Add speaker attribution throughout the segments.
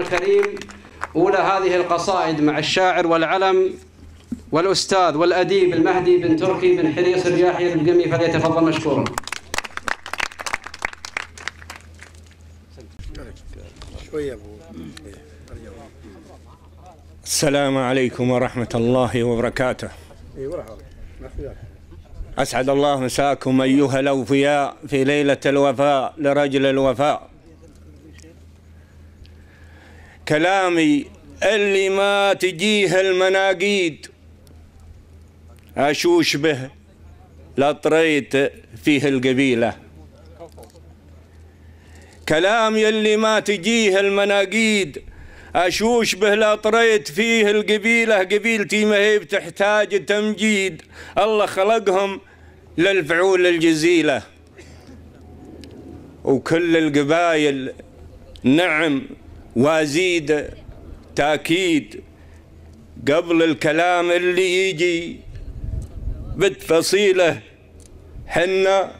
Speaker 1: القرآن الكريم أولى هذه القصائد مع الشاعر والعلم والأستاذ والأديب المهدي بن تركي بن حريص الجاحي القمي فليتفضل مشكورا السلام عليكم ورحمة الله وبركاته أسعد الله مساكم أيها الأوفياء في ليلة الوفاء لرجل الوفاء كلامي اللي ما تجيه المناقيد أشوش به لطريت فيه القبيلة كلامي اللي ما تجيه المناقيد أشوش به لا طريت فيه القبيلة قبيلتي ما هي بتحتاج تمجيد الله خلقهم للفعول الجزيلة وكل القبايل نعم وازيد تاكيد قبل الكلام اللي يجي بتفصيله حنا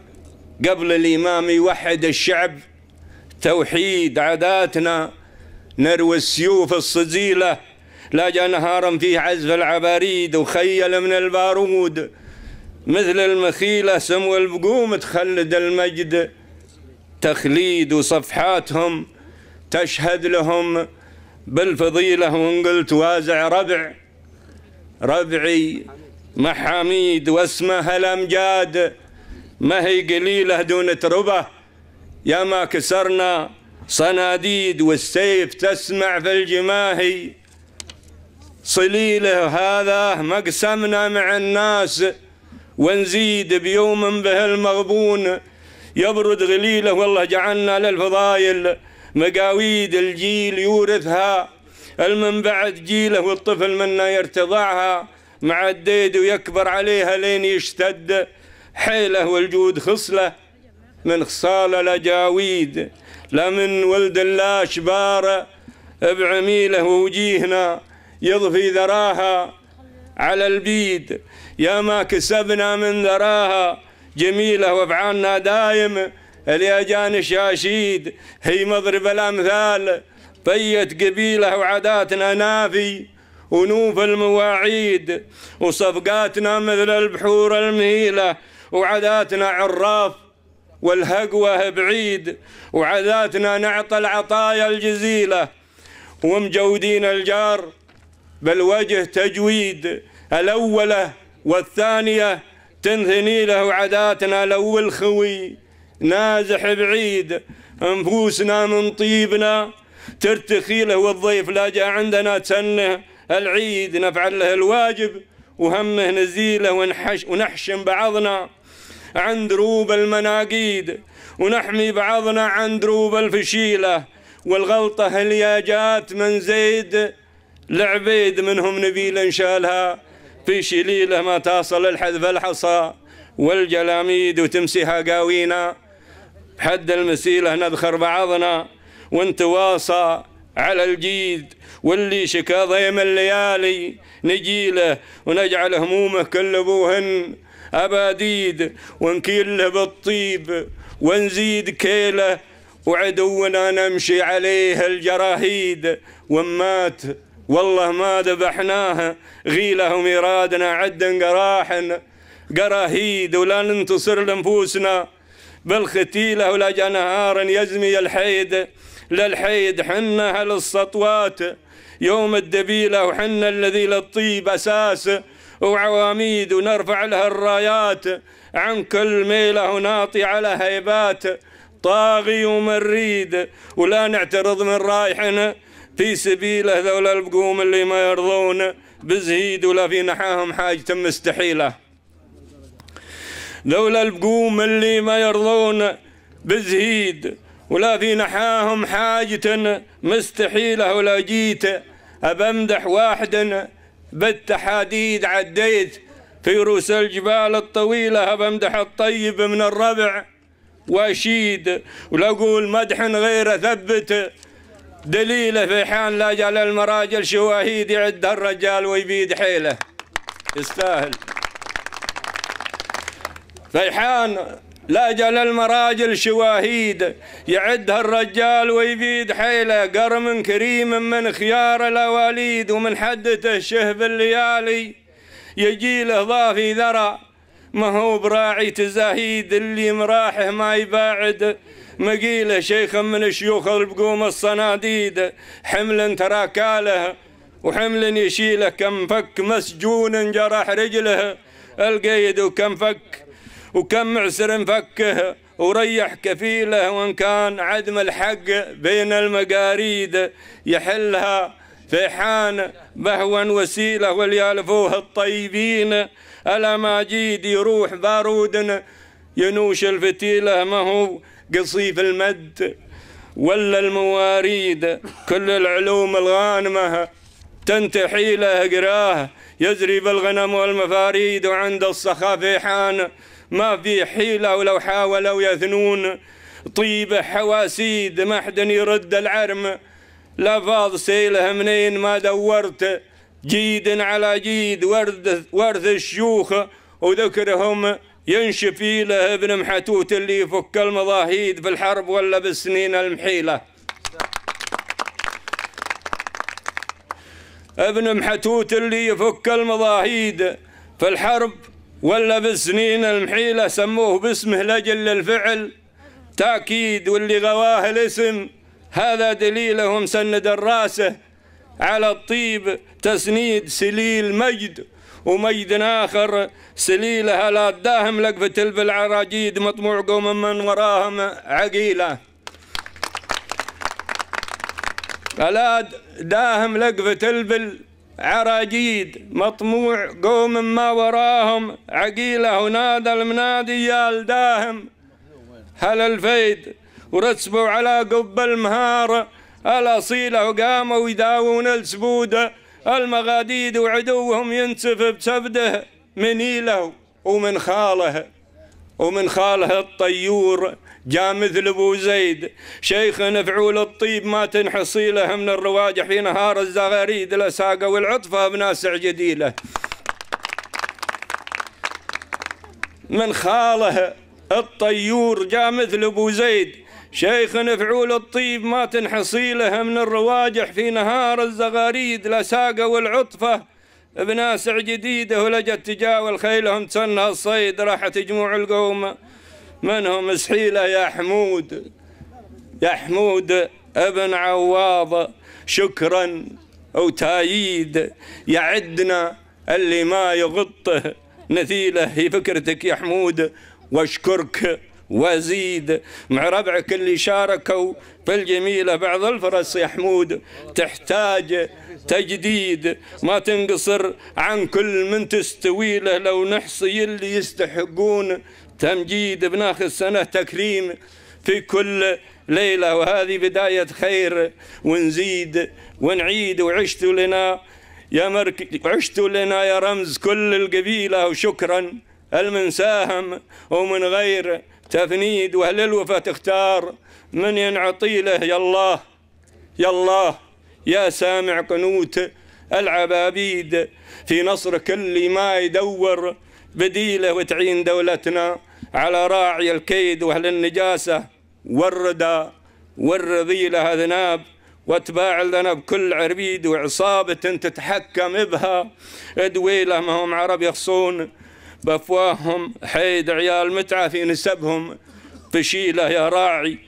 Speaker 1: قبل الامام يوحد الشعب توحيد عاداتنا نروي السيوف الصزيله لا جاء نهارا في عزف العباريد وخيل من البارود مثل المخيلة سمو البقوم تخلد المجد تخليد وصفحاتهم تشهد لهم بالفضيلة وإن قلت وازع ربع ربعي محاميد واسمها الأمجاد ما هي قليلة دون تربة يا ما كسرنا صناديد والسيف تسمع في الجماهي صليله هذا ما قسمنا مع الناس ونزيد بيوم به المغبون يبرد غليله والله جعلنا للفضايل مقاويد الجيل يورثها المن بعد جيله والطفل منا يرتضعها مع الديد ويكبر عليها لين يشتد حيله والجود خصله من خصاله لجاويد لا من ولد الله شباره بعميله ووجيهنا يضفي ذراها على البيد يا ما كسبنا من ذراها جميله وافعالنا دايم اجاني شاشيد هي مضرب الأمثال طيت قبيلة وعاداتنا نافي ونوف المواعيد وصفقاتنا مثل البحور المهيلة وعاداتنا عراف والهقوة بعيد وعاداتنا نعطى العطايا الجزيلة ومجودين الجار بالوجه تجويد الأولة والثانية تنثني له عاداتنا الأول خوي نازح بعيد نفوسنا من طيبنا ترتخي له والضيف لا جاء عندنا تسنه العيد نفعل له الواجب وهمه نزيله ونحش ونحشم بعضنا عن دروب المناقيد ونحمي بعضنا عن دروب الفشيلة والغلطة جات من زيد لعبيد منهم نبيل انشالها في شليله ما تصل الحذف الحصى والجلاميد وتمسيها قاوينا حد المسيلة نذخر بعضنا ونتواصى على الجيد واللي شكا ضيم الليالي نجيله ونجعل همومه كل ابوهن أباديد ونكيله بالطيب ونزيد كيله وعدونا نمشي عليه الجراهيد ومات والله ما ذبحناه غيله يرادنا عدا قراحن قراهيد ولا ننتصر لنفوسنا بالختيلة ولا لجا نهارا يزمي الحيد للحيد حنا هل السطوات يوم الدبيلة وحنا الذي للطيب أساس وعواميد ونرفع لها الرايات عن كل ميلة وناطي على هيبات طاغي ومريد ولا نعترض من رايحنا في سبيله ذولا البقوم اللي ما يرضون بزهيد ولا في نحاهم حاجة مستحيلة لولا القوم اللي ما يرضون بزهيد ولا في نحاهم حاجة مستحيلة ولا جيت أبمدح واحدا بالتحاديد عديت في رؤوس الجبال الطويلة أبمدح الطيب من الربع وأشيد ولا أقول مدح غير ثبت دليله في حان لا جال المراجل شواهيد يعد الرجال ويبيد حيله يستاهل فيحان لا جل المراجل شواهيد يعدها الرجال ويبيد حيله قرم كريم من خيار الاواليد ومن حدته شهب الليالي يجي له ضافي ذرى ما هو براعي تزاهيد اللي مراحه ما يباعد مقيله شيخ من شيوخ البقوم الصناديد حمل تراكاله وحمل يشيله كم فك مسجون جرح رجله القيد وكم فك وكم معسر مفكه وريح كفيله وان كان عدم الحق بين المقاريد يحلها فيحان بهوا وسيله وليالفوه الطيبين الا ما جيد يروح بارود ينوش الفتيله ما هو قصيف المد ولا المواريد كل العلوم الغانمه تنتحي له قراه يزري بالغنم والمفاريد وعند الصخا فيحان ما في حيلة ولو حاولوا يثنون طيبة حواسيد ما حد يرد العرم لا فاض سيله منين ما دورت جيد على جيد ورث, ورث الشيوخ وذكرهم ينشفي له ابن محتوت اللي يفك المضاهيد في الحرب ولا بالسنين المحيلة ابن محتوت اللي يفك المضاهيد في الحرب ولا بالسنين المحيلة سموه باسمه لجل الفعل تأكيد واللي غواه الاسم هذا دليله سند الراسة على الطيب تسنيد سليل مجد ومجد آخر سليله لا داهم لقفة العراجيد مطموع قوم من وراهم عقيلة ألا داهم لقفة البل عراجيد مطموع قوم ما وراهم عقيله ونادى المنادي يا الداهم هل الفيد ورسبوا على قب المهارة الأصيلة وقاموا يداوون السبودة المغاديد وعدوهم ينسف بسبده من إيله ومن خاله ومن خاله الطيور جاء مثل ابو زيد شيخ نفعول الطيب ما تنحصي له من الرواجح في نهار الزغاريد الاساقه والعطفه بناسع جديله من خاله الطيور جاء مثل ابو زيد شيخ نفعول الطيب ما تنحصي له من الرواجح في نهار الزغاريد لساقه والعطفه بناسع جديده ولجت تجاول خيلهم تسنها الصيد راحت جموع القوم منهم سحيلة يا حمود يا حمود ابن عواض شكرا وتاييد يعدنا اللي ما يغطه نثيله هي فكرتك يا حمود واشكرك وزيد مع ربعك اللي شاركوا في الجميلة بعض الفرص يا حمود تحتاج تجديد ما تنقصر عن كل من تستوي له لو نحصي اللي يستحقون تمجيد بناخذ سنة تكريم في كل ليلة وهذه بداية خير ونزيد ونعيد وعشتوا لنا يا مرك عشتوا لنا يا رمز كل القبيلة وشكرا المن ساهم ومن غير تفنيد وهل الوفا تختار من ينعطي له يا الله يا الله يا سامع قنوت العبابيد في نصر كل ما يدور بديله وتعين دولتنا على راعي الكيد واهل النجاسه والردى والرذيله اذناب واتباع لنا بكل عربيد وعصابة تتحكم بها دويلة ما هم عرب يخصون بأفواههم حيد عيال متعة في نسبهم فشيلة يا راعي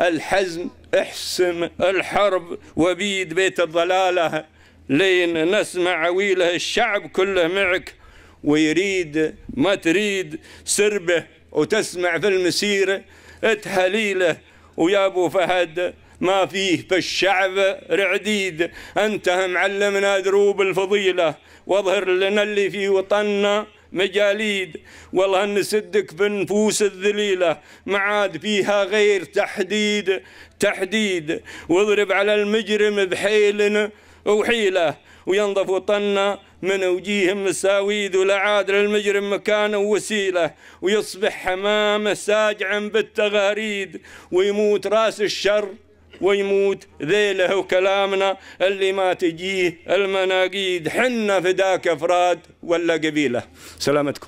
Speaker 1: الحزم احسم الحرب وبيد بيت الضلالة لين نسمع ويله الشعب كله معك ويريد ما تريد سربه وتسمع في المسيرة اتهليله ويا ابو فهد ما فيه في الشعب رعديد انت معلمنا دروب الفضيلة واظهر لنا اللي في وطننا مجاليد والله نسدك بنفوس الذليلة معاد فيها غير تحديد تحديد واضرب على المجرم بحيل وحيلة وينظف طنا من وجيهم مساويد ولا عاد للمجرم مكان ووسيلة ويصبح حمامه ساجعا بالتغاريد ويموت راس الشر ويموت ذيله وكلامنا اللي ما تجيه المناقيد حنا فداك افراد ولا قبيله سلامتكم